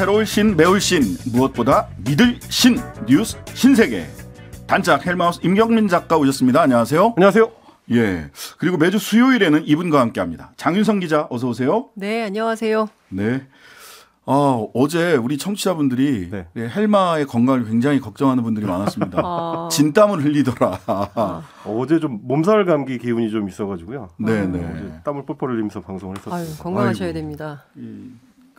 새로울 신, 매울 신, 무엇보다 믿을 신, 뉴스 신세계. 단짝 헬마우스 임경민 작가 오셨습니다. 안녕하세요. 안녕하세요. 예. 그리고 매주 수요일에는 이분과 함께 합니다. 장윤성 기자, 어서오세요. 네, 안녕하세요. 네. 아, 어제 우리 청취자분들이 네. 예, 헬마의 건강을 굉장히 걱정하는 분들이 많았습니다. 아... 진땀을 흘리더라. 아... 어제 좀 몸살 감기 기운이 좀 있어가지고요. 네네. 네. 땀을 뻘뻘 흘리면서 방송을 했었어요. 아유, 건강하셔야 아이고. 됩니다. 이...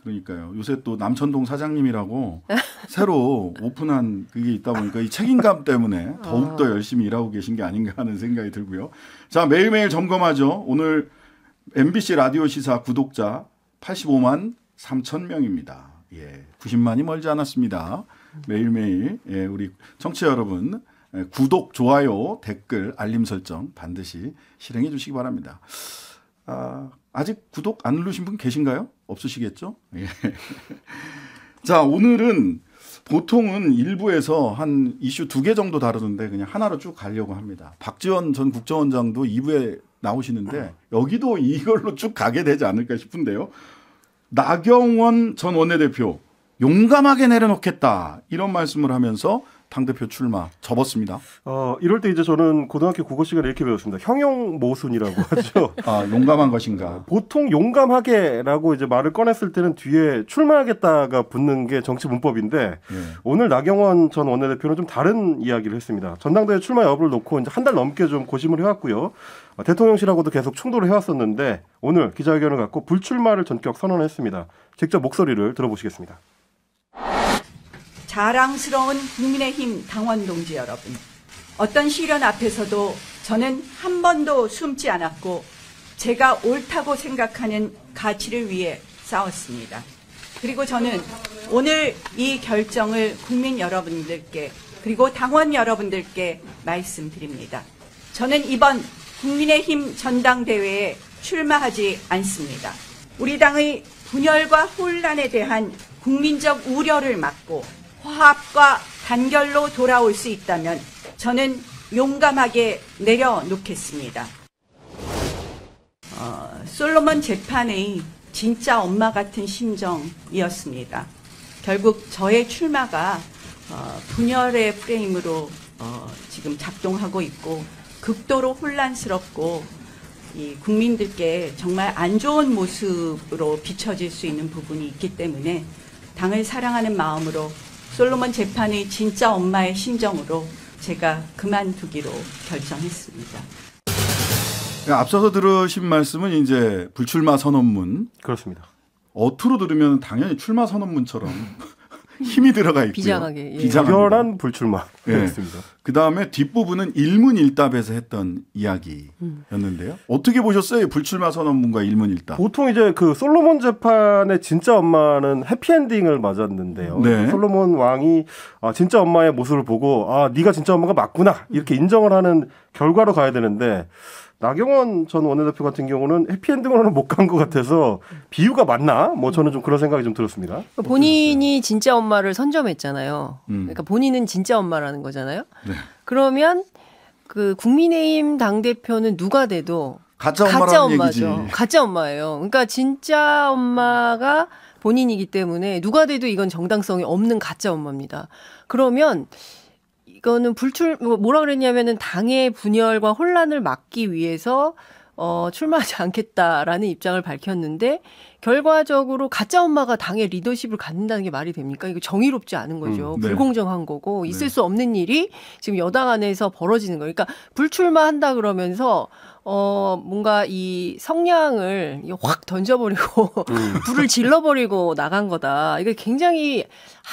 그러니까요. 요새 또 남천동 사장님이라고 새로 오픈한 그게 있다 보니까 이 책임감 때문에 더욱더 아. 열심히 일하고 계신 게 아닌가 하는 생각이 들고요. 자, 매일매일 점검하죠. 오늘 MBC 라디오 시사 구독자 85만 3천 명입니다. 예, 90만이 멀지 않았습니다. 매일매일 예, 우리 청취자 여러분 예, 구독, 좋아요, 댓글, 알림 설정 반드시 실행해 주시기 바랍니다. 아, 아직 구독 안 누르신 분 계신가요? 없으시겠죠? 예. 자, 오늘은 보통은 일부에서 한 이슈 두 개 정도 다루는데 그냥 하나로 쭉 가려고 합니다. 박지원 전 국정원장도 2부에 나오시는데 여기도 이걸로 쭉 가게 되지 않을까 싶은데요. 나경원 전 원내대표 용감하게 내려놓겠다 이런 말씀을 하면서 당대표 출마 접었습니다. 어, 이럴 때 이제 저는 고등학교 국어 시간에 이렇게 배웠습니다. 형용 모순이라고 하죠. 아, 용감한 것인가. 보통 용감하게라고 이제 말을 꺼냈을 때는 뒤에 출마하겠다가 붙는 게 정치 문법인데 예. 오늘 나경원 전 원내대표는 좀 다른 이야기를 했습니다. 전당대회 출마 여부를 놓고 이제 한 달 넘게 좀 고심을 해왔고요. 어, 대통령실하고도 계속 충돌을 해왔었는데 오늘 기자회견을 갖고 불출마를 전격 선언했습니다. 직접 목소리를 들어보시겠습니다. 자랑스러운 국민의힘 당원 동지 여러분, 어떤 시련 앞에서도 저는 한 번도 숨지 않았고 제가 옳다고 생각하는 가치를 위해 싸웠습니다. 그리고 저는 오늘 이 결정을 국민 여러분들께 그리고 당원 여러분들께 말씀드립니다. 저는 이번 국민의힘 전당대회에 출마하지 않습니다. 우리 당의 분열과 혼란에 대한 국민적 우려를 막고 화합과 단결로 돌아올 수 있다면 저는 용감하게 내려놓겠습니다. 어, 솔로몬 재판의 진짜 엄마 같은 심정이었습니다. 결국 저의 출마가 어, 분열의 프레임으로 어, 지금 작동하고 있고 극도로 혼란스럽고 이 국민들께 정말 안 좋은 모습으로 비춰질 수 있는 부분이 있기 때문에 당을 사랑하는 마음으로 솔로몬 재판이 진짜 엄마의 심정으로 제가 그만두기로 결정했습니다. 앞서서 들으신 말씀은 이제 불출마 선언문. 그렇습니다. 어투로 들으면 당연히 출마 선언문처럼 힘이 들어가 있고요. 비장하게. 예. 비장한 불출마. 예. 그렇습니다. 그 다음에 뒷부분은 일문일답에서 했던 이야기였는데요. 어떻게 보셨어요? 불출마 선언문과 일문일답. 보통 이제 그 솔로몬 재판의 진짜 엄마는 해피엔딩을 맞았는데요. 네. 솔로몬 왕이 아, 진짜 엄마의 모습을 보고 아 네가 진짜 엄마가 맞구나 이렇게 인정을 하는 결과로 가야 되는데 나경원 전 원내대표 같은 경우는 해피엔딩으로는 못 간 것 같아서 비유가 맞나? 뭐 저는 좀 그런 생각이 좀 들었습니다. 본인이 진짜 엄마를 선점했잖아요. 음. 그러니까 본인은 진짜 엄마라는 거잖아요. 네. 네. 그러면 그 국민의힘 당 대표는 누가 돼도 가짜, 가짜 엄마죠. 얘기지. 가짜 엄마예요. 그러니까 진짜 엄마가 본인이기 때문에 누가 돼도 이건 정당성이 없는 가짜 엄마입니다. 그러면 이거는 불출 뭐, 뭐라 그랬냐면은 당의 분열과 혼란을 막기 위해서 어 출마하지 않겠다라는 입장을 밝혔는데 결과적으로 가짜 엄마가 당의 리더십을 갖는다는 게 말이 됩니까? 이거 정의롭지 않은 음, 거죠. 음, 네. 불공정한 거고 네. 있을 네. 수 없는 일이 지금 여당 안에서 벌어지는 거 그러니까 불출마한다 그러면서 어 뭔가 이 성향을 확 던져버리고 음. 불을 질러버리고 나간 거다. 이게 굉장히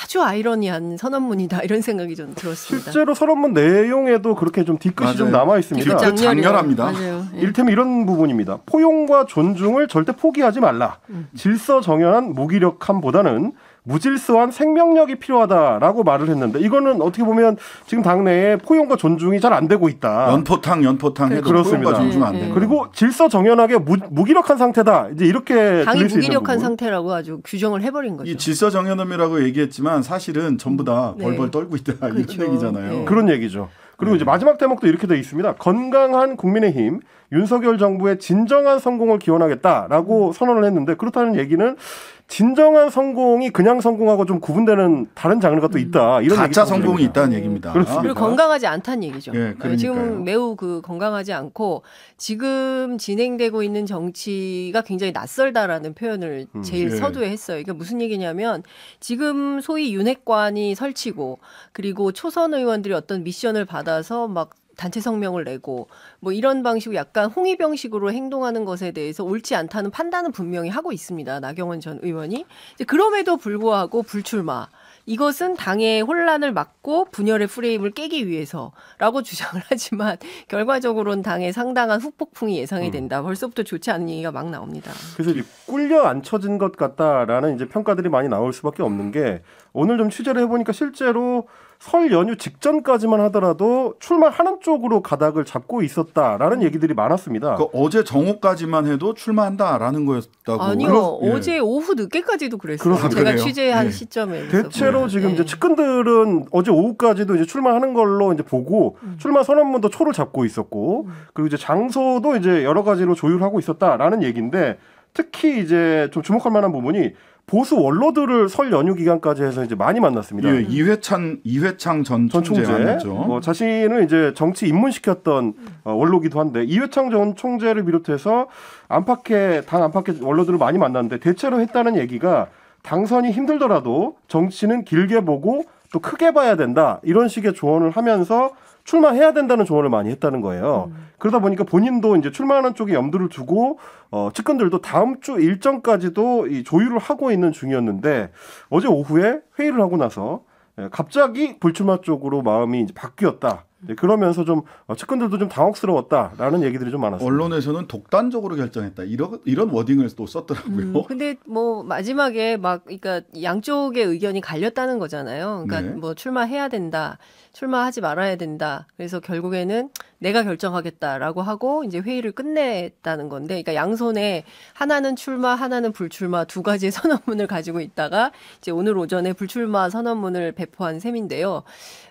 아주 아이러니한 선언문이다 이런 생각이 좀 들었습니다. 실제로 선언문 내용에도 그렇게 좀 뒤끝이 맞아요. 좀 남아 있습니다. 그 장렬합니다. 맞아 예. 일테면 이런 부분입니다. 포용과 존중을 절대 포기하지 말라. 음. 질서 정연한 무기력함보다는 무질서한 생명력이 필요하다라고 말을 했는데 이거는 어떻게 보면 지금 당내에 포용과 존중이 잘 안 되고 있다. 연포탕 연포탕 해도 그렇습니다. 포용과 존중 안 돼. 네. 그리고 질서 정연하게 무, 무기력한 상태다. 이제 이렇게 당이 무기력한 상태라고 아주 규정을 해버린 거죠. 이 질서 정연함이라고 얘기했지만 사실은 전부 다 네. 벌벌 네. 떨고 있다 그렇죠. 얘기잖아요. 네. 그런 얘기죠. 그리고 네. 이제 마지막 대목도 이렇게 되어 있습니다. 건강한 국민의힘 윤석열 정부의 진정한 성공을 기원하겠다라고 음. 선언을 했는데 그렇다는 얘기는 진정한 성공이 그냥 성공하고 좀 구분되는 다른 장르가 또 있다. 이런 가짜 성공이 있다는 얘기입니다. 그렇습니다. 그리고 건강하지 않다는 얘기죠. 예, 그 지금 매우 그 건강하지 않고 지금 진행되고 있는 정치가 굉장히 낯설다라는 표현을 음, 예. 제일 예. 서두에 했어요. 이게 무슨 얘기냐면 지금 소위 윤핵관이 설치고 그리고 초선 의원들이 어떤 미션을 받아서 막 단체 성명을 내고 뭐 이런 방식으로 약간 홍위병식으로 행동하는 것에 대해서 옳지 않다는 판단은 분명히 하고 있습니다. 나경원 전 의원이 이제 그럼에도 불구하고 불출마. 이것은 당의 혼란을 막고 분열의 프레임을 깨기 위해서라고 주장을 하지만 결과적으로는 당의 상당한 후폭풍이 예상이 음. 된다. 벌써부터 좋지 않은 얘기가 막 나옵니다. 그래서 이 꿀려 안 쳐진 것 같다라는 이제 평가들이 많이 나올 수밖에 없는 게 오늘 좀 취재를 해보니까 실제로 설 연휴 직전까지만 하더라도 출마하는 쪽으로 가닥을 잡고 있었다라는 얘기들이 많았습니다. 그 어제 정오까지만 해도 출마한다라는 거였다고. 아니요. 그러... 예. 어제 오후 늦게까지도 그랬어요. 아, 제가 그래요? 취재한 예. 시점에. 대체로 지금 이제 예. 측근들은 어제 오후까지도 이제 출마하는 걸로 이제 보고 음. 출마 선언문도 초를 잡고 있었고 음. 그리고 이제 장소도 이제 여러 가지로 조율하고 있었다라는 얘기인데 특히 이제 좀 주목할 만한 부분이 보수 원로들을 설 연휴 기간까지 해서 이제 많이 만났습니다. 예, 이회찬 이회창 전, 전 총재, 만났죠. 어, 뭐 자신을 이제 정치 입문시켰던 어, 원로기도 한데 이회창 전 총재를 비롯해서 안팎에 당 안팎에 원로들을 많이 만났는데 대체로 했다는 얘기가 당선이 힘들더라도 정치는 길게 보고 또 크게 봐야 된다 이런 식의 조언을 하면서 출마해야 된다는 조언을 많이 했다는 거예요. 음. 그러다 보니까 본인도 이제 출마하는 쪽에 염두를 두고 어, 측근들도 다음 주 일정까지도 이 조율을 하고 있는 중이었는데 어제 오후에 회의를 하고 나서 예, 갑자기 불출마 쪽으로 마음이 이제 바뀌었다. 그러면서 좀 어, 측근들도 좀 당혹스러웠다라는 얘기들이 좀 많았어요. 언론에서는 독단적으로 결정했다 이런 이런 워딩을 또 썼더라고요. 음, 근데 뭐 마지막에 막 그러니까 양쪽의 의견이 갈렸다는 거잖아요. 그러니까 네. 뭐 출마해야 된다. 출마하지 말아야 된다. 그래서 결국에는 내가 결정하겠다라고 하고 이제 회의를 끝냈다는 건데, 그러니까 양손에 하나는 출마, 하나는 불출마 두 가지의 선언문을 가지고 있다가 이제 오늘 오전에 불출마 선언문을 배포한 셈인데요.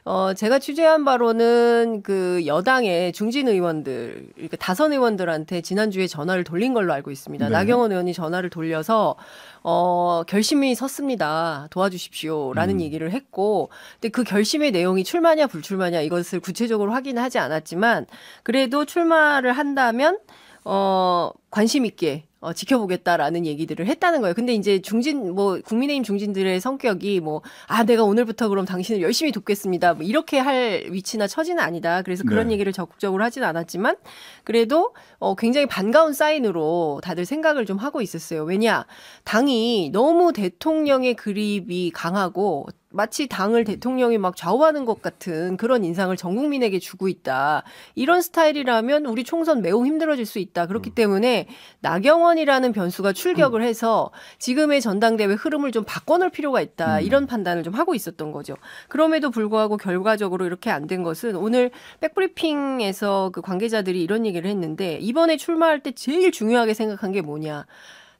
어, 제가 취재한 바로는 그 여당의 중진 의원들, 그러니까 다선 의원들한테 지난주에 전화를 돌린 걸로 알고 있습니다. 네. 나경원 의원이 전화를 돌려서 어, 결심이 섰습니다. 도와주십시오라는 음. 얘기를 했고, 근데 그 결심의 내용이 출마 출마냐 불출마냐 이것을 구체적으로 확인하지 않았지만 그래도 출마를 한다면 어 관심 있게 어, 지켜보겠다라는 얘기들을 했다는 거예요. 근데 이제 중진, 뭐, 국민의힘 중진들의 성격이 뭐, 아, 내가 오늘부터 그럼 당신을 열심히 돕겠습니다. 뭐, 이렇게 할 위치나 처지는 아니다. 그래서 그런 네. 얘기를 적극적으로 하진 않았지만, 그래도, 어, 굉장히 반가운 사인으로 다들 생각을 좀 하고 있었어요. 왜냐, 당이 너무 대통령의 그립이 강하고, 마치 당을 음. 대통령이 막 좌우하는 것 같은 그런 인상을 전 국민에게 주고 있다. 이런 스타일이라면 우리 총선 매우 힘들어질 수 있다. 그렇기 음. 때문에 나경원이라는 변수가 출격을 음. 해서 지금의 전당대회 흐름을 좀 바꿔놓을 필요가 있다. 음. 이런 판단을 좀 하고 있었던 거죠. 그럼에도 불구하고 결과적으로 이렇게 안 된 것은 오늘 백브리핑에서 그 관계자들이 이런 얘기를 했는데 이번에 출마할 때 제일 중요하게 생각한 게 뭐냐.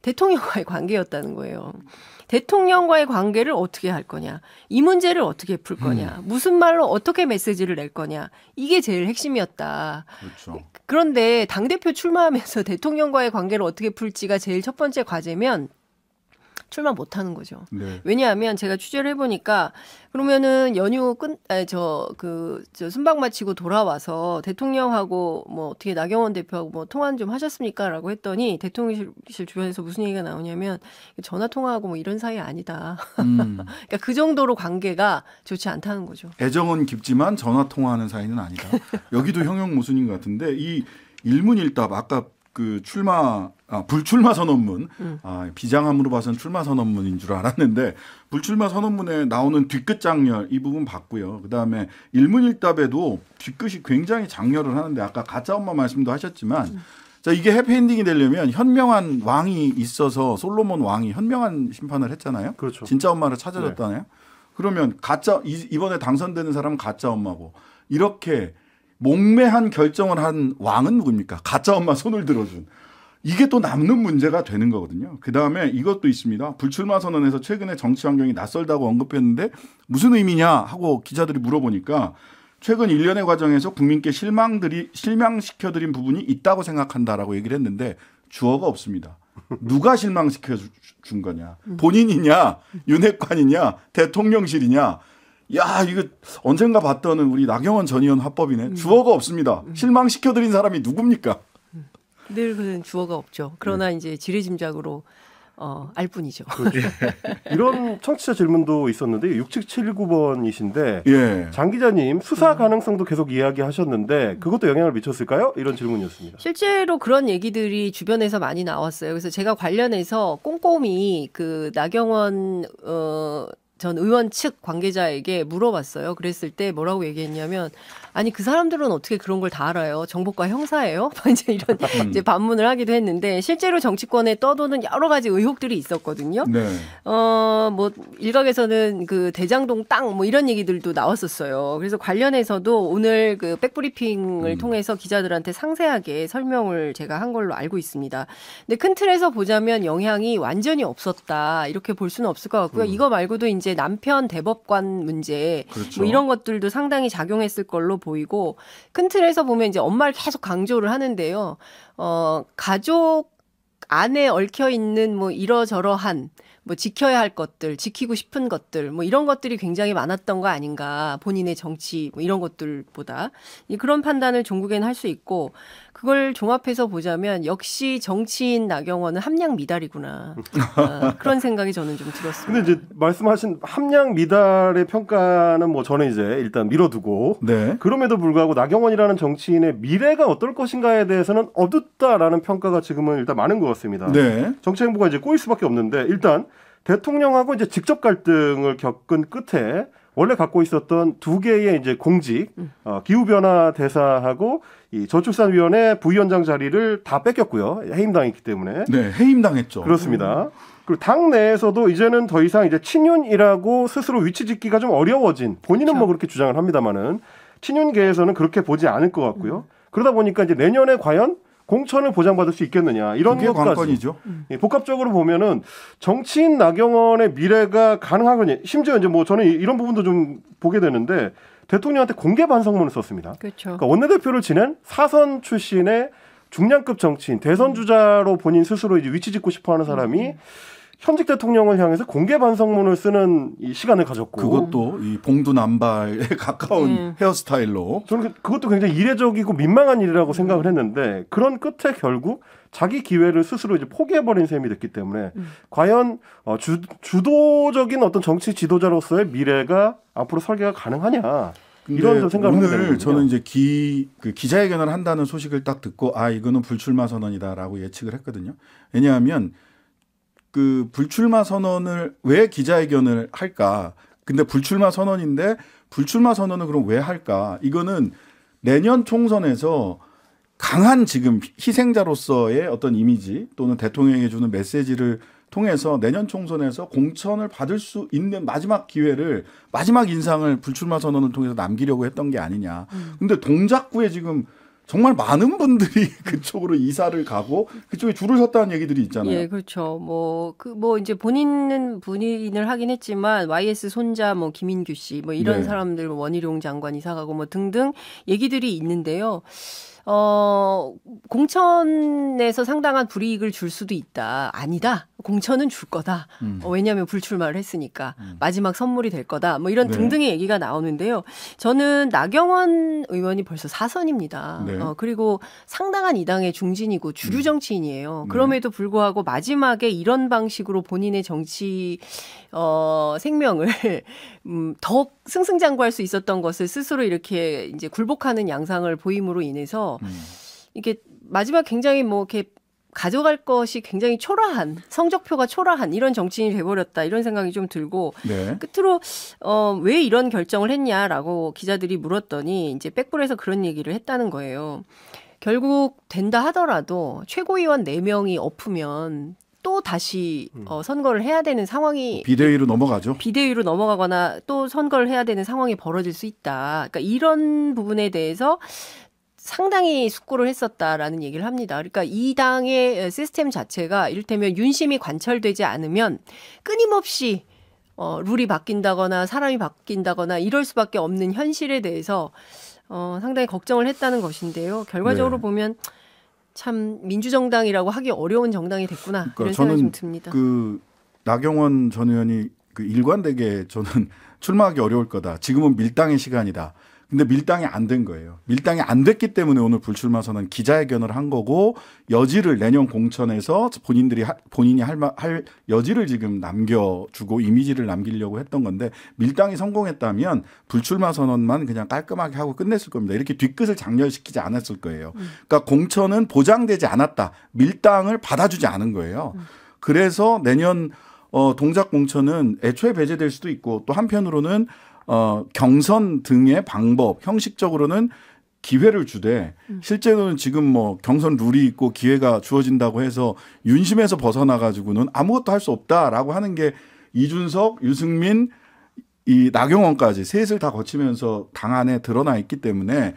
대통령과의 관계였다는 거예요. 대통령과의 관계를 어떻게 할 거냐, 이 문제를 어떻게 풀 거냐, 음. 무슨 말로 어떻게 메시지를 낼 거냐, 이게 제일 핵심이었다. 그렇죠. 그런데 당대표 출마하면서 대통령과의 관계를 어떻게 풀지가 제일 첫 번째 과제면 출마 못 하는 거죠. 네. 왜냐하면 제가 취재를 해보니까 그러면은 연휴 끝, 저그 저 순방 마치고 돌아와서 대통령하고 뭐 어떻게 나경원 대표하고 뭐 통화 는좀 하셨습니까?라고 했더니 대통령실 주변에서 무슨 얘기가 나오냐면 전화 통화하고 뭐 이런 사이 아니다. 음. 그러니까 그 정도로 관계가 좋지 않다는 거죠. 애정은 깊지만 전화 통화하는 사이는 아니다. 여기도 형용 무순인것 같은데 이 일문일답 아까 그 출마 아, 불출마 선언문 음. 아, 비장함으로 봐선 출마 선언문인 줄 알았는데 불출마 선언문에 나오는 뒤끝 장렬 이 부분 봤고요. 그다음에 일문일답에도 뒤끝이 굉장히 장렬을 하는데 아까 가짜 엄마 말씀도 하셨지만 음. 자 이게 해피엔딩이 되려면 현명한 왕이 있어서 솔로몬 왕이 현명한 심판을 했잖아요. 그렇죠. 진짜 엄마를 찾아줬잖아요. 네. 그러면 가짜 이, 번에 당선되는 사람은 가짜 엄마고 이렇게 몽매한 결정을 한 왕은 누굽니까 가짜 엄마 손을 들어준. 이게 또 남는 문제가 되는 거거든요. 그 다음에 이것도 있습니다. 불출마 선언에서 최근에 정치 환경이 낯설다고 언급했는데 무슨 의미냐 하고 기자들이 물어보니까 최근 1년의 과정에서 국민께 실망들이 실망시켜드린 부분이 있다고 생각한다라고 얘기를 했는데 주어가 없습니다. 누가 실망시켜 준 거냐? 본인이냐? 윤핵관이냐? 대통령실이냐? 야, 이거 언젠가 봤던 우리 나경원 전 의원 화법이네. 음. 주어가 없습니다. 실망시켜드린 사람이 누굽니까? 늘 그는 주어가 없죠. 그러나 네. 이제 지레짐작으로 어, 알 뿐이죠. 그, 예. 이런 청취자 질문도 있었는데 6779번이신데 예. 장 기자님 수사 음. 가능성도 계속 이야기하셨는데 그것도 영향을 미쳤을까요? 이런 질문이었습니다. 실제로 그런 얘기들이 주변에서 많이 나왔어요. 그래서 제가 관련해서 꼼꼼히 그 나경원 어, 전 의원 측 관계자에게 물어봤어요. 그랬을 때 뭐라고 얘기했냐면 아니 그 사람들은 어떻게 그런 걸 다 알아요? 정보과 형사예요? 이제 이런 음. 이제 반문을 하기도 했는데 실제로 정치권에 떠도는 여러 가지 의혹들이 있었거든요. 네. 어뭐 일각에서는 그 대장동 땅 뭐 이런 얘기들도 나왔었어요. 그래서 관련해서도 오늘 그 백브리핑을 음. 통해서 기자들한테 상세하게 설명을 제가 한 걸로 알고 있습니다. 근데 큰 틀에서 보자면 영향이 완전히 없었다 이렇게 볼 수는 없을 것 같고요. 음. 이거 말고도 이제 남편 대법관 문제 뭐 그렇죠. 뭐 이런 것들도 상당히 작용했을 걸로. 보. 보이고 큰 틀에서 보면 이제 엄마를 계속 강조를 하는데요. 어, 가족 안에 얽혀 있는 뭐 이러저러한 뭐 지켜야 할 것들, 지키고 싶은 것들, 뭐 이런 것들이 굉장히 많았던 거 아닌가. 본인의 정치, 뭐 이런 것들보다. 그런 판단을 종국에는 할 수 있고, 그걸 종합해서 보자면 역시 정치인 나경원은 함량 미달이구나 아, 그런 생각이 저는 좀 들었습니다. 근데 이제 말씀하신 함량 미달의 평가는 뭐 저는 이제 일단 밀어두고 네. 그럼에도 불구하고 나경원이라는 정치인의 미래가 어떨 것인가에 대해서는 어둡다라는 평가가 지금은 일단 많은 것 같습니다. 네. 정치 행보가 이제 꼬일 수밖에 없는데 일단 대통령하고 이제 직접 갈등을 겪은 끝에 원래 갖고 있었던 두 개의 이제 공직 음. 어, 기후변화 대사하고 이 저출산위원회 부위원장 자리를 다 뺏겼고요 해임당했기 때문에 네 해임당했죠 그렇습니다 음. 그리고 당 내에서도 이제는 더 이상 이제 친윤이라고 스스로 위치 짓기가 좀 어려워진 본인은 그렇죠. 뭐 그렇게 주장을 합니다마는 친윤계에서는 그렇게 보지 않을 것 같고요 음. 그러다 보니까 이제 내년에 과연 공천을 보장받을 수 있겠느냐 이런 것까지 관건이죠. 예, 복합적으로 보면은 정치인 나경원의 미래가 가능하거니 심지어 이제 뭐 저는 이런 부분도 좀 보게 되는데 대통령한테 공개 반성문을 썼습니다. 그렇죠. 그러니까 원내대표를 지낸 사선 출신의 중량급 정치인 대선 음. 주자로 본인 스스로 이제 위치 짓고 싶어하는 사람이 음. 현직 대통령을 향해서 공개 반성문을 쓰는 이 시간을 가졌고 그것도 이 봉두 남발에 가까운 음. 헤어스타일로 저는 그, 그것도 굉장히 이례적이고 민망한 일이라고 생각을 했는데 그런 끝에 결국 자기 기회를 스스로 이제 포기해버린 셈이 됐기 때문에 음. 과연 어, 주, 주도적인 어떤 정치 지도자로서의 미래가 앞으로 설계가 가능하냐 이런 생각을 오늘 저는 이제 기, 그 기자회견을 한다는 소식을 딱 듣고 아 이거는 불출마 선언이다라고 예측을 했거든요. 왜냐하면 그 불출마 선언을 왜 기자회견을 할까? 근데 불출마 선언인데 불출마 선언을 그럼 왜 할까? 이거는 내년 총선에서 강한 지금 희생자로서의 어떤 이미지 또는 대통령에게 주는 메시지를 통해서 내년 총선에서 공천을 받을 수 있는 마지막 기회를 마지막 인상을 불출마 선언을 통해서 남기려고 했던 게 아니냐. 음. 근데 동작구에 지금 정말 많은 분들이 그쪽으로 이사를 가고 그쪽에 줄을 섰다는 얘기들이 있잖아요. 예, 그렇죠. 뭐, 그, 뭐, 이제 본인은 본인을 하긴 했지만 YS 손자 뭐 김인규 씨뭐 이런 네. 사람들 뭐 원희룡 장관 이사 가고 뭐 등등 얘기들이 있는데요. 어, 공천에서 상당한 불이익을 줄 수도 있다. 아니다. 공천은 줄 거다. 음. 어, 왜냐하면 불출마를 했으니까 음. 마지막 선물이 될 거다. 뭐 이런 네. 등등의 얘기가 나오는데요. 저는 나경원 의원이 벌써 사선입니다. 네. 어, 그리고 상당한 이당의 중진이고 주류 음. 정치인이에요. 음. 그럼에도 불구하고 마지막에 이런 방식으로 본인의 정치 어, 생명을 음, 더 승승장구할 수 있었던 것을 스스로 이렇게 이제 굴복하는 양상을 보임으로 인해서 음. 이게 마지막 굉장히 뭐 이렇게 가져갈 것이 굉장히 초라한 성적표가 초라한 이런 정치인이 돼버렸다 이런 생각이 좀 들고 네. 끝으로 어, 왜 이런 결정을 했냐라고 기자들이 물었더니 이제 백불에서 그런 얘기를 했다는 거예요. 결국 된다 하더라도 최고위원 4명이 엎으면 또 다시 음. 어, 선거를 해야 되는 상황이 뭐 비대위로 넘어가죠. 비대위로 넘어가거나 또 선거를 해야 되는 상황이 벌어질 수 있다. 그러니까 이런 부분에 대해서 상당히 숙고를 했었다라는 얘기를 합니다. 그러니까 이 당의 시스템 자체가 이를테면 윤심이 관철되지 않으면 끊임없이 어, 룰이 바뀐다거나 사람이 바뀐다거나 이럴 수밖에 없는 현실에 대해서 어, 상당히 걱정을 했다는 것인데요. 결과적으로 네. 보면 참 민주정당이라고 하기 어려운 정당이 됐구나 그러니까 이런 생각이 좀 듭니다. 그 나경원 전 의원이 그 일관되게 저는 출마하기 어려울 거다. 지금은 밀당의 시간이다. 근데 밀당이 안 된 거예요. 밀당이 안 됐기 때문에 오늘 불출마 선언 기자회견을 한 거고 여지를 내년 공천에서 본인들이 하, 본인이 할, 할 여지를 지금 남겨주고 이미지를 남기려고 했던 건데 밀당이 성공했다면 불출마 선언만 그냥 깔끔하게 하고 끝냈을 겁니다. 이렇게 뒤끝을 장렬시키지 않았을 거예요. 음. 그러니까 공천은 보장되지 않았다. 밀당을 받아주지 않은 거예요. 음. 그래서 내년 어, 동작 공천은 애초에 배제될 수도 있고 또 한편으로는 어, 경선 등의 방법 형식적으로는 기회를 주되 음. 실제로는 지금 뭐 경선 룰이 있고 기회가 주어진다고 해서 윤심에서 벗어나 가지고는 아무것도 할 수 없다라고 하는 게 이준석, 유승민, 이 나경원까지 셋을 다 거치면서 당 안에 드러나 있기 때문에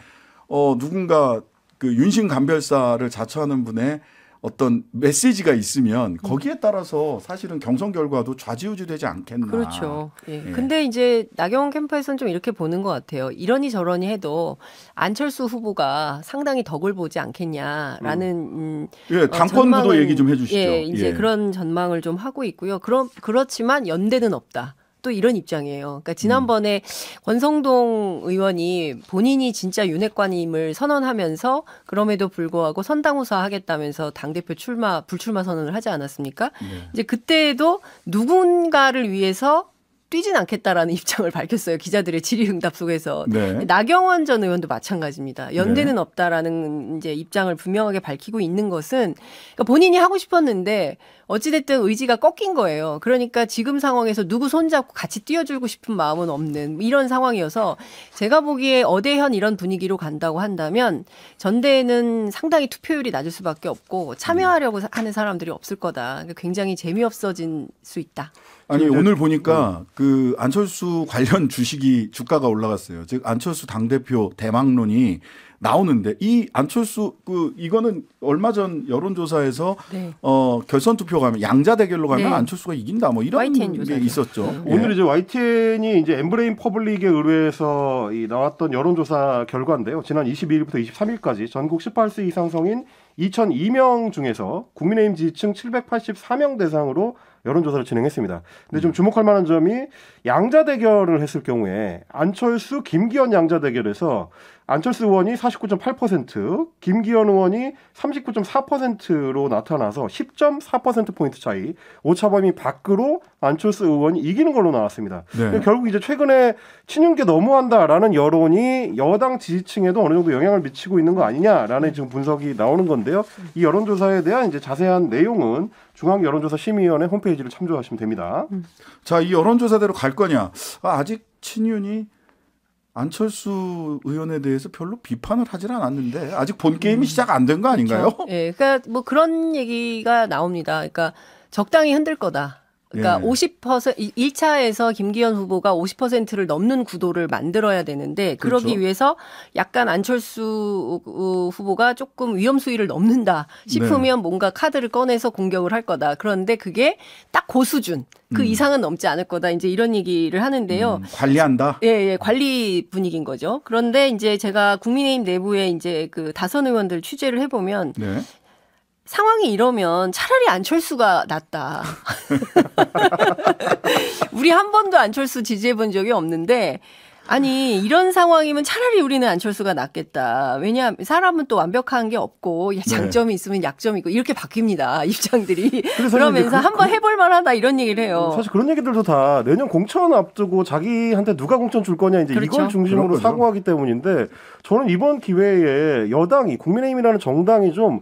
어 누군가 그 윤심 감별사를 자처하는 분의 어떤 메시지가 있으면 음. 거기에 따라서 사실은 경선 결과도 좌지우지되지 않겠나. 그렇죠. 예. 예. 근데 이제 나경원 캠프에서는 좀 이렇게 보는 것 같아요. 이러니 저러니 해도 안철수 후보가 상당히 덕을 보지 않겠냐라는 음. 음 예, 어, 당권부도 얘기 좀 해주시죠. 예, 이제 예. 그런 전망을 좀 하고 있고요. 그럼 그렇지만 연대는 없다. 또 이런 입장이에요. 그러니까 음. 지난번에 음. 권성동 의원이 본인이 진짜 윤핵관임을 선언하면서 그럼에도 불구하고 선당우사 하겠다면서 당대표 출마 불출마 선언을 하지 않았습니까? 네. 이제 그때에도 누군가를 위해서 뛰진 않겠다라는 입장을 밝혔어요. 기자들의 질의응답 속에서. 네. 나경원 전 의원도 마찬가지입니다. 연대는 네. 없다라는 이제 입장을 분명하게 밝히고 있는 것은 그러니까 본인이 하고 싶었는데 어찌됐든 의지가 꺾인 거예요. 그러니까 지금 상황에서 누구 손잡고 같이 뛰어주고 싶은 마음은 없는 이런 상황이어서 제가 보기에 어대현 이런 분위기로 간다고 한다면 전대에는 상당히 투표율이 낮을 수밖에 없고 참여하려고 음. 하는 사람들이 없을 거다. 그러니까 굉장히 재미없어진 수 있다. 아니 오늘 네. 보니까 네. 그 안철수 관련 주식이 주가가 올라갔어요. 즉 안철수 당 대표 대망론이 나오는데 이 안철수 그 이거는 얼마 전 여론조사에서 네. 어 결선 투표 가면 양자 대결로 가면 네. 안철수가 이긴다 뭐 이런 게 조사죠. 있었죠. 네. 오늘 이제 YTN이 이제 엠브레인 퍼블릭에 의뢰해서 이 나왔던 여론조사 결과인데요. 지난 22일부터 23일까지 전국 18세 이상 성인 2002명 중에서 국민의힘 지지층 784명 대상으로 여론조사를 진행했습니다. 근데 좀 음. 주목할 만한 점이 양자 대결을 했을 경우에 안철수 김기현 양자 대결에서 안철수 의원이 49.8%, 김기현 의원이 39.4%로 나타나서 10.4% 포인트 차이, 오차범위 밖으로 안철수 의원이 이기는 걸로 나왔습니다. 네. 결국 이제 최근에 친윤계 너무한다라는 여론이 여당 지지층에도 어느 정도 영향을 미치고 있는 거 아니냐라는 네. 지금 분석이 나오는 건데요. 이 여론조사에 대한 이제 자세한 내용은 중앙 여론조사 심의위원회 홈페이지를 참조하시면 됩니다. 음. 자, 이 여론조사대로 갈 거냐? 아, 아직 친윤이 안철수 의원에 대해서 별로 비판을 하질 않았는데 아직 본 게임이 음. 시작 안 된 거 아닌가요? 그렇죠. 예, 그렇죠. 네, 그러니까 뭐 그런 얘기가 나옵니다. 그러니까 적당히 흔들 거다. 그러니까 네. 50% 1차에서 김기현 후보가 50%를 넘는 구도를 만들어야 되는데 그러기 그렇죠. 위해서 약간 안철수 후보가 조금 위험 수위를 넘는다 싶으면 네. 뭔가 카드를 꺼내서 공격을 할 거다. 그런데 그게 딱고 수준. 그 음. 이상은 넘지 않을 거다. 이제 이런 얘기를 하는데요. 음, 관리한다. 예, 예, 관리 분위기인 거죠. 그런데 이제 제가 국민의힘 내부에 이제 그 다선 의원들 취재를 해 보면 네. 상황이 이러면 차라리 안철수가 낫다. 우리 한 번도 안철수 지지해 본 적이 없는데 아니 이런 상황이면 차라리 우리는 안철수가 낫겠다. 왜냐 사람은 또 완벽한 게 없고 네. 장점이 네. 있으면 약점이 있고 이렇게 바뀝니다 입장들이. 그러면서 그, 한번 그 해볼 만하다 이런 얘기를 해요. 음, 사실 그런 얘기들도 다 내년 공천 앞두고 자기한테 누가 공천 줄 거냐 이제 그렇죠. 이걸 중심으로 그렇군요. 사고하기 때문인데 저는 이번 기회에 여당이 국민의힘이라는 정당이 좀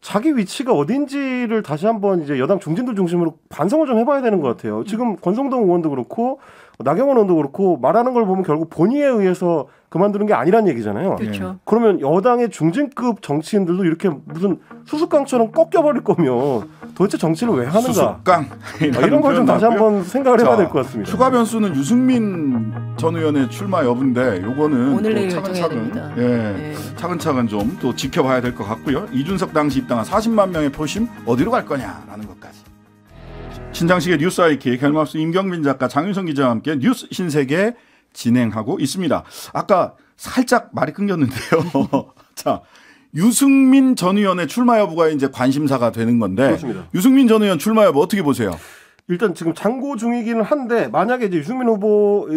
자기 위치가 어딘지를 다시 한번 이제 여당 중진들 중심으로 반성을 좀 해봐야 되는 것 같아요. 지금 권성동 의원도 그렇고 나경원 의원도 그렇고 말하는 걸 보면 결국 본의에 의해서 그만두는 게 아니란 얘기잖아요. 그렇죠. 예. 그러면 여당의 중진급 정치인들도 이렇게 무슨 수수깡처럼 꺾여버릴 거면 도대체 정치를 왜 하는가? 수수깡 아, 이런 걸 좀 다시 한번 생각을 해봐야 될 것 같습니다. 추가 변수는 유승민 전 의원의 출마 여부인데 요거는 오늘 차근차근 예, 네. 차근차근 좀 또 지켜봐야 될 것 같고요. 이준석 당시 입당한 40만 명의 표심 어디로 갈 거냐라는 것까지. 신장식의 뉴스 아이키 결합스 임경민 작가 장윤성 기자와 함께 뉴스 신세계 진행하고 있습니다. 아까 살짝 말이 끊겼는데요. 자, 유승민 전 의원의 출마 여부가 이제 관심사가 되는 건데 그렇습니다. 유승민 전 의원 출마 여부 어떻게 보세요? 일단 지금 장고 중이기는 한데 만약에 이제 유승민 후보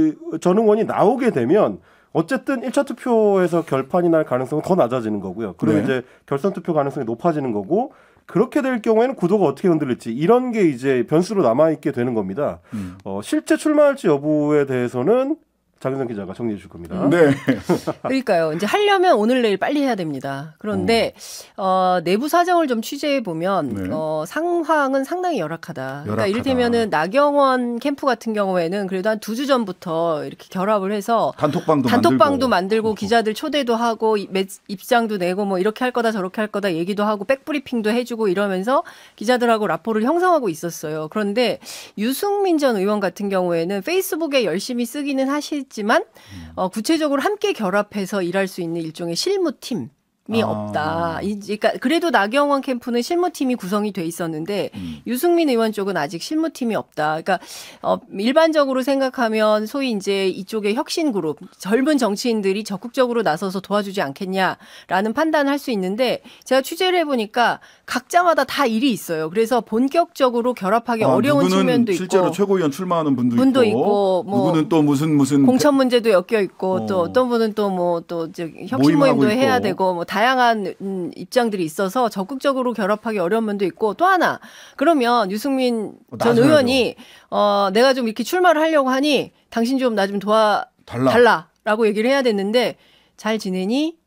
전 의원이 나오게 되면 어쨌든 1차 투표에서 결판이 날 가능성은 더 낮아지는 거고요. 그리고 네. 이제 결선 투표 가능성이 높아지는 거고 그렇게 될 경우에는 구도가 어떻게 흔들릴지 이런 게 이제 변수로 남아 있게 되는 겁니다. 음. 어, 실제 출마할지 여부에 대해서는 장윤선 기자가 정리해 주실 겁니다. 네. 그러니까요. 이제 하려면 오늘 내일 빨리 해야 됩니다. 그런데 어, 내부 사정을 좀 취재해 보면 네. 어, 상황은 상당히 열악하다. 그러니까 열악하다. 그러니까 이를테면은 나경원 캠프 같은 경우에는 그래도 한 두 주 전부터 이렇게 결합을 해서 단톡방도, 단톡방도 만들고, 만들고 기자들 초대도 하고 입장도 내고 뭐 이렇게 할 거다 저렇게 할 거다 얘기도 하고 백브리핑도 해주고 이러면서 기자들하고 라포를 형성하고 있었어요. 그런데 유승민 전 의원 같은 경우에는 페이스북에 열심히 쓰기는 하시 했지만 음. 어, 구체적으로 함께 결합해서 일할 수 있는 일종의 실무팀 이 아. 없다. 그러니까 그래도 나경원 캠프는 실무팀이 구성이 돼 있었는데 음. 유승민 의원 쪽은 아직 실무팀이 없다. 그러니까 어, 일반적으로 생각하면 소위 이제 이쪽의 혁신 그룹 젊은 정치인들이 적극적으로 나서서 도와주지 않겠냐라는 판단을 할 수 있는데 제가 취재를 해보니까 각자마다 다 일이 있어요. 그래서 본격적으로 결합하기 아, 어려운 측면도 실제로 있고 실제로 최고위원 출마하는 분도, 분도 있고, 있고 뭐 누구는 또 무슨 무슨 공천 문제도 엮여 있고 어. 또 어떤 분은 또 뭐또 뭐 또 혁신 모임도 해야 되고 뭐다 다양한 음, 입장들이 있어서 적극적으로 결합하기 어려운 면도 있고 또 하나 그러면 유승민 어, 전 의원이 어 내가 좀 이렇게 출마를 하려고 하니 당신 좀 나 좀 도와 달라. 달라라고 얘기를 해야 되는데 잘 지내니?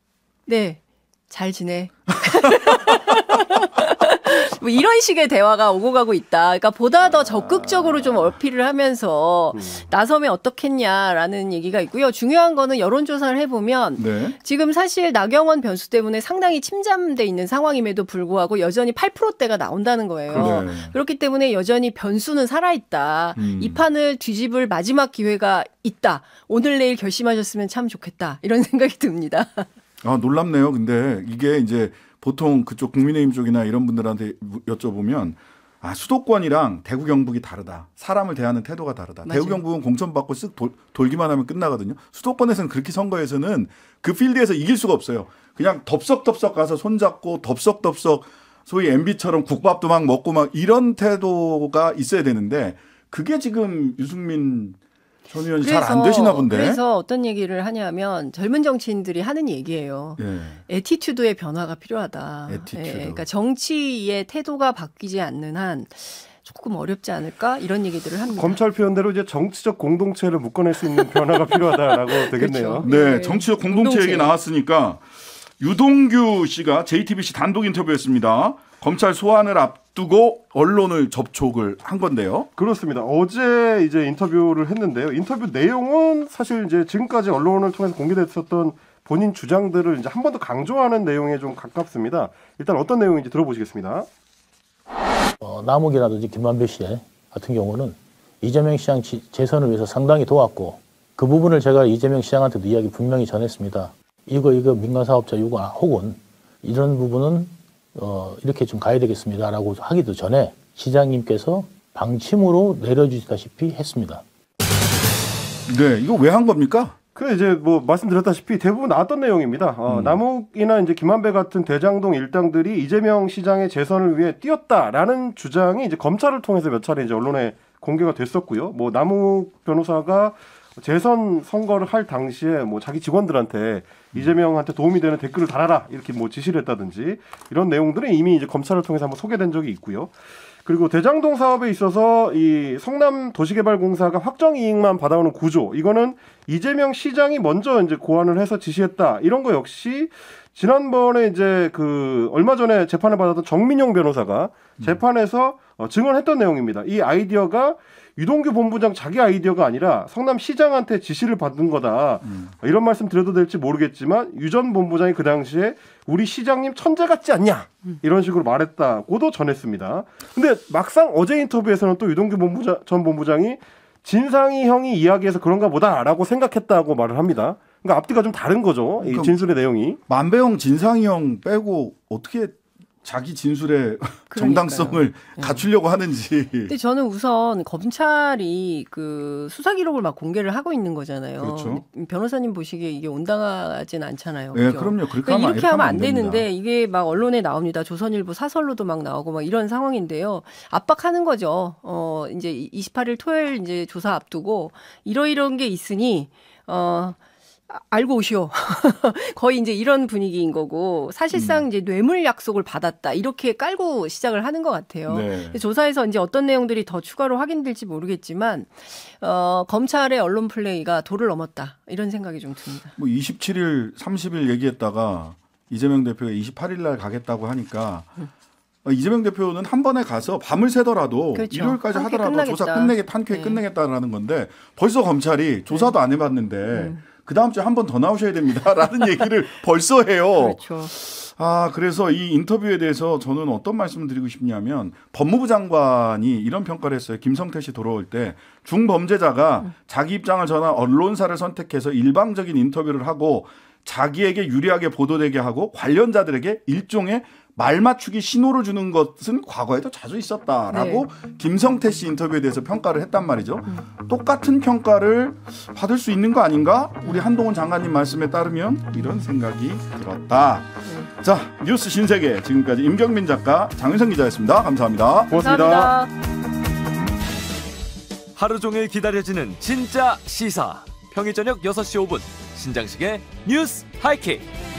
네. 잘 지내. 뭐 이런 식의 대화가 오고 가고 있다. 그러니까 보다 더 적극적으로 좀 어필을 하면서 음. 나서면 어떻겠냐라는 얘기가 있고요. 중요한 거는 여론조사를 해보면 네. 지금 사실 나경원 변수 때문에 상당히 침잠돼 있는 상황임에도 불구하고 여전히 8%대가 나온다는 거예요. 그렇죠. 네. 그렇기 때문에 여전히 변수는 살아있다. 음. 이 판을 뒤집을 마지막 기회가 있다. 오늘 내일 결심하셨으면 참 좋겠다. 이런 생각이 듭니다. 아 놀랍네요. 근데 이게 이제 보통 그쪽 국민의힘 쪽이나 이런 분들한테 여쭤보면 아, 수도권이랑 대구 경북이 다르다. 사람을 대하는 태도가 다르다. 맞아요. 대구 경북은 공천 받고 쓱 돌, 돌기만 하면 끝나거든요. 수도권에서는 그렇게 선거에서는 그 필드에서 이길 수가 없어요. 그냥 덥석덥석 가서 손잡고 덥석덥석 소위 MB처럼 국밥도 막 먹고 막 이런 태도가 있어야 되는데 그게 지금 유승민 전 의원이 잘 안 되시나 본데. 그래서 어떤 얘기를 하냐면 젊은 정치인들이 하는 얘기예요. 예. 에티튜드의 변화가 필요하다. 예, 에티튜드. 예, 그러니까 정치의 태도가 바뀌지 않는 한 조금 어렵지 않을까 이런 얘기들을 합니다. 검찰 표현대로 이제 정치적 공동체를 묶어낼 수 있는 변화가 필요하다라고 되겠네요. 그렇죠. 네, 예. 정치적 공동체, 공동체 얘기 나왔으니까 유동규 씨가 JTBC 단독 인터뷰였습니다. 검찰 소환을 앞 앞두고 언론을 접촉을 한 건데요. 그렇습니다. 어제 이제 인터뷰를 했는데요. 인터뷰 내용은 사실 이제 지금까지 언론을 통해서 공개됐었던 본인 주장들을 이제 한번 더 강조하는 내용에 좀 가깝습니다. 일단 어떤 내용인지 들어보시겠습니다. 어, 남욱이라든지 김만배 씨 같은 경우는 이재명 시장 지, 재선을 위해서 상당히 도왔고 그 부분을 제가 이재명 시장한테도 이야기 분명히 전했습니다. 이거 이거 민간 사업자 요구 혹은 이런 부분은 어, 이렇게 좀 가야 되겠습니다라고 하기도 전에 시장님께서 방침으로 내려주시다시피 했습니다. 네, 이거 왜 한 겁니까? 그 이제 뭐 말씀드렸다시피 대부분 나왔던 내용입니다. 어, 음. 남욱이나 이제 김한배 같은 대장동 일당들이 이재명 시장의 재선을 위해 뛰었다라는 주장이 이제 검찰을 통해서 몇 차례 이제 언론에 공개가 됐었고요. 뭐 남욱 변호사가 재선 선거를 할 당시에 뭐 자기 직원들한테 음. 이재명한테 도움이 되는 댓글을 달아라 이렇게 뭐 지시를 했다든지 이런 내용들은 이미 이제 검찰을 통해서 한번 소개된 적이 있고요. 그리고 대장동 사업에 있어서 이 성남 도시개발공사가 확정 이익만 받아오는 구조 이거는 이재명 시장이 먼저 이제 고안을 해서 지시했다 이런 거 역시 지난번에 이제 그 얼마 전에 재판을 받았던 정민용 변호사가 음. 재판에서 어, 증언했던 내용입니다. 이 아이디어가 유동규 본부장 자기 아이디어가 아니라 성남시장한테 지시를 받은 거다. 음. 이런 말씀 드려도 될지 모르겠지만 유전 본부장이 그 당시에 우리 시장님 천재 같지 않냐 음. 이런 식으로 말했다고도 전했습니다. 근데 막상 어제 인터뷰에서는 또 유동규 본부장, 전 본부장이 진상이 형이 이야기해서 그런가 보다라고 생각했다고 말을 합니다. 그러니까 앞뒤가 좀 다른 거죠. 이 그러니까 진술의 내용이. 만배영 진상이 형 빼고 어떻게 자기 진술의 정당성을 네. 갖추려고 하는지. 근데 저는 우선 검찰이 그 수사 기록을 막 공개를 하고 있는 거잖아요. 그렇죠. 변호사님 보시기에 이게 온당하진 않잖아요. 그 네, 그럼요. 그렇게 러니까 하면 이렇게 하면 안, 되는데 이게 막 언론에 나옵니다. 조선일보 사설로도 막 나오고 막 이런 상황인데요. 압박하는 거죠. 어 이제 28일 토요일 이제 조사 앞두고 이러이러한 게 있으니 어 아, 알고 오시오. 거의 이제 이런 분위기인 거고 사실상 음. 이제 뇌물 약속을 받았다 이렇게 깔고 시작을 하는 것 같아요. 네. 조사에서 이제 어떤 내용들이 더 추가로 확인될지 모르겠지만 어, 검찰의 언론 플레이가 도를 넘었다 이런 생각이 좀 듭니다. 뭐 27일, 30일 얘기했다가 이재명 대표가 28일 날 가겠다고 하니까 음. 이재명 대표는 한 번에 가서 밤을 새더라도 그렇죠. 일요일까지 하더라도 끝나겠다. 조사 끝내겠판한 네. 끝내겠다라는 건데 벌써 검찰이 조사도 네. 안 해봤는데. 음. 그 다음 주에 한 번 더 나오셔야 됩니다라는 얘기를 벌써 해요. 그렇죠. 아 그래서 이 인터뷰에 대해서 저는 어떤 말씀을 드리고 싶냐면 법무부 장관이 이런 평가를 했어요. 김성태 씨 돌아올 때 중범죄자가 음. 자기 입장을 전한 언론사를 선택해서 일방적인 인터뷰를 하고 자기에게 유리하게 보도되게 하고 관련자들에게 일종의 말 맞추기 신호를 주는 것은 과거에도 자주 있었다라고 네. 김성태 씨 인터뷰에 대해서 평가를 했단 말이죠. 음. 똑같은 평가를 받을 수 있는 거 아닌가? 우리 한동훈 장관님 말씀에 따르면 이런 생각이 들었다. 네. 자, 뉴스 신세계 지금까지 임경민 작가, 장윤성 기자였습니다. 감사합니다. 고맙습니다. 감사합니다. 하루 종일 기다려지는 진짜 시사. 평일 저녁 6시 5분 신장식의 뉴스 하이킥.